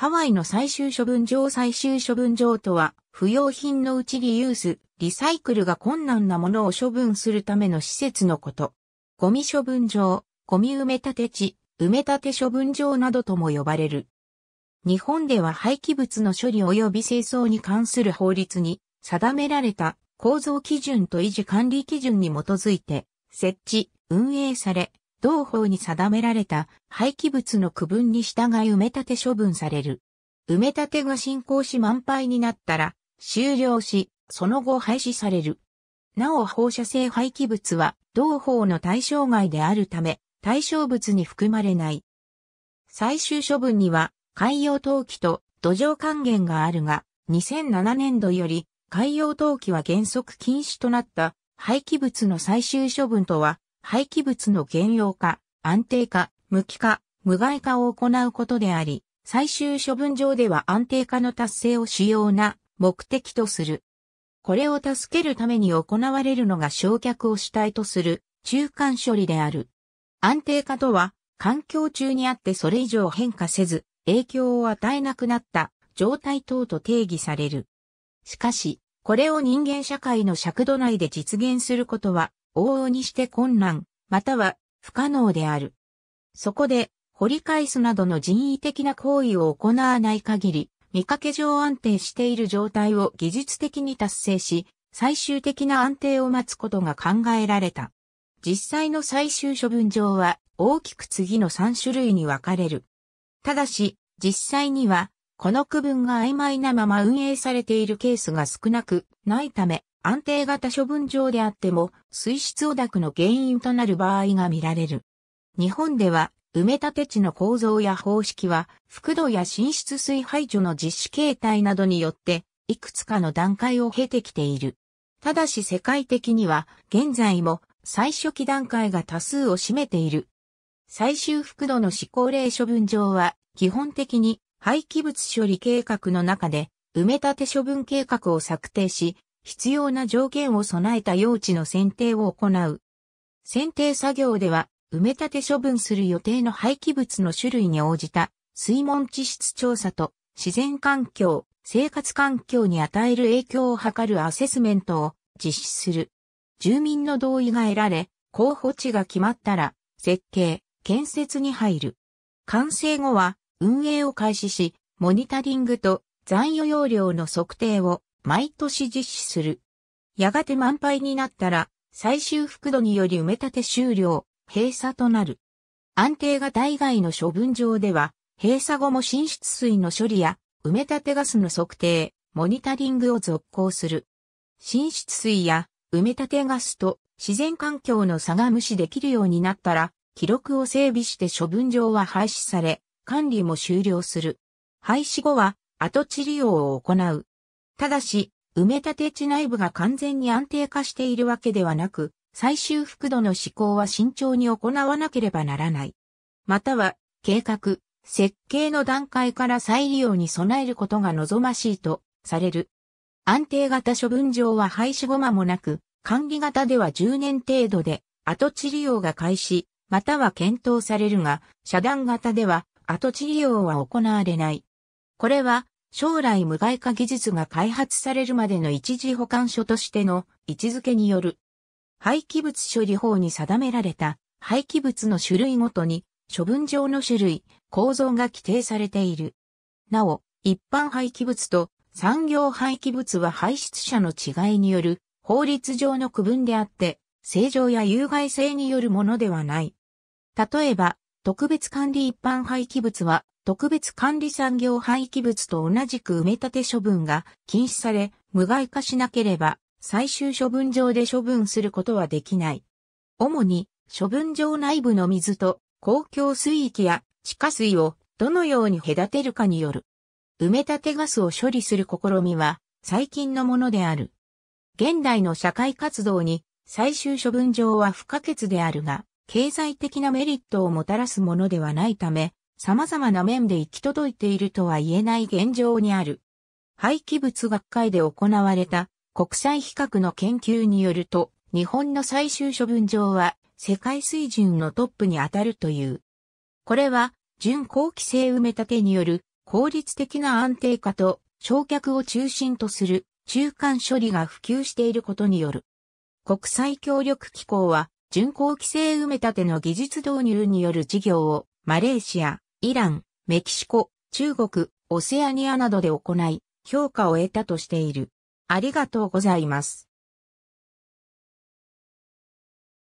ハワイの最終処分場最終処分場とは、不要品のうちリユース、リサイクルが困難なものを処分するための施設のこと。ゴミ処分場、ゴミ埋め立て地、埋め立て処分場などとも呼ばれる。日本では廃棄物の処理及び清掃に関する法律に定められた構造基準と維持管理基準に基づいて設置、運営され、同法に定められた廃棄物の区分に従い埋め立て処分される。埋め立てが進行し満杯になったら終了し、その後廃止される。なお放射性廃棄物は同法の対象外であるため対象物に含まれない。最終処分には海洋陶器と土壌還元があるが、2007年度より海洋陶器は原則禁止となった廃棄物の最終処分とは廃棄物の減量化、安定化、無機化、無害化を行うことであり、最終処分上では安定化の達成を主要な目的とする。これを助けるために行われるのが焼却を主体とする中間処理である。安定化とは、環境中にあってそれ以上変化せず、影響を与えなくなった状態等と定義される。しかし、これを人間社会の尺度内で実現することは往々にして困難、または不可能である。そこで、掘り返すなどの人為的な行為を行わない限り、見かけ上安定している状態を技術的に達成し、最終的な安定を待つことが考えられた。実際の最終処分場は大きく次の3種類に分かれる。ただし、実際には、この区分が曖昧なまま運営されているケースが少なくないため、安定型処分場であっても水質汚濁の原因となる場合が見られる。日本では埋め立て地の構造や方式は、覆土や浸出水排除の実施形態などによって、いくつかの段階を経てきている。ただし世界的には、現在も最初期段階が多数を占めている。最終覆土の施行例処分場は、基本的に廃棄物処理計画の中で、埋め立て処分計画を策定し、必要な条件を備えた用地の選定を行う。選定作業では、埋め立て処分する予定の廃棄物の種類に応じた水門地質調査と自然環境、生活環境に与える影響を図るアセスメントを実施する。住民の同意が得られ、候補地が決まったら、設計、建設に入る。完成後は運営を開始し、モニタリングと残余容量の測定を毎年実施する。やがて満杯になったら、最終覆土により埋め立て終了、閉鎖となる。安定型以外の処分場では、閉鎖後も浸出水の処理や、埋め立てガスの測定、モニタリングを続行する。浸出水や埋め立てガスと自然環境の差が無視できるようになったら、記録を整備して処分場は廃止され、管理も終了する。廃止後は跡地利用を行う。ただし、埋め立て地内部が完全に安定化しているわけではなく、最終複度の施行は慎重に行わなければならない。または、計画、設計の段階から再利用に備えることが望ましいとされる。安定型処分場は廃止後間もなく、管理型では10年程度で跡地利用が開始、または検討されるが、遮断型では跡地利用は行われない。これは将来無害化技術が開発されるまでの一時保管所としての位置づけによる廃棄物処理法に定められた廃棄物の種類ごとに処分場の種類、構造が規定されている。なお、一般廃棄物と産業廃棄物は排出者の違いによる法律上の区分であって、正常や有害性によるものではない。例えば、特別管理一般廃棄物は特別管理産業廃棄物と同じく埋め立て処分が禁止され、無害化しなければ最終処分場で処分することはできない。主に処分場内部の水と公共水域や地下水をどのように隔てるかによる。埋め立てガスを処理する試みは最近のものである。現代の社会活動に最終処分場は不可欠であるが、経済的なメリットをもたらすものではないため、様々な面で行き届いているとは言えない現状にある。廃棄物学会で行われた国際比較の研究によると、日本の最終処分場は世界水準のトップに当たるという。これは、巡航規制埋め立てによる効率的な安定化と焼却を中心とする中間処理が普及していることによる。国際協力機構は、巡航規制埋め立ての技術導入による事業をマレーシア、イラン、メキシコ、中国、オセアニアなどで行い、評価を得たとしている。ありがとうございます。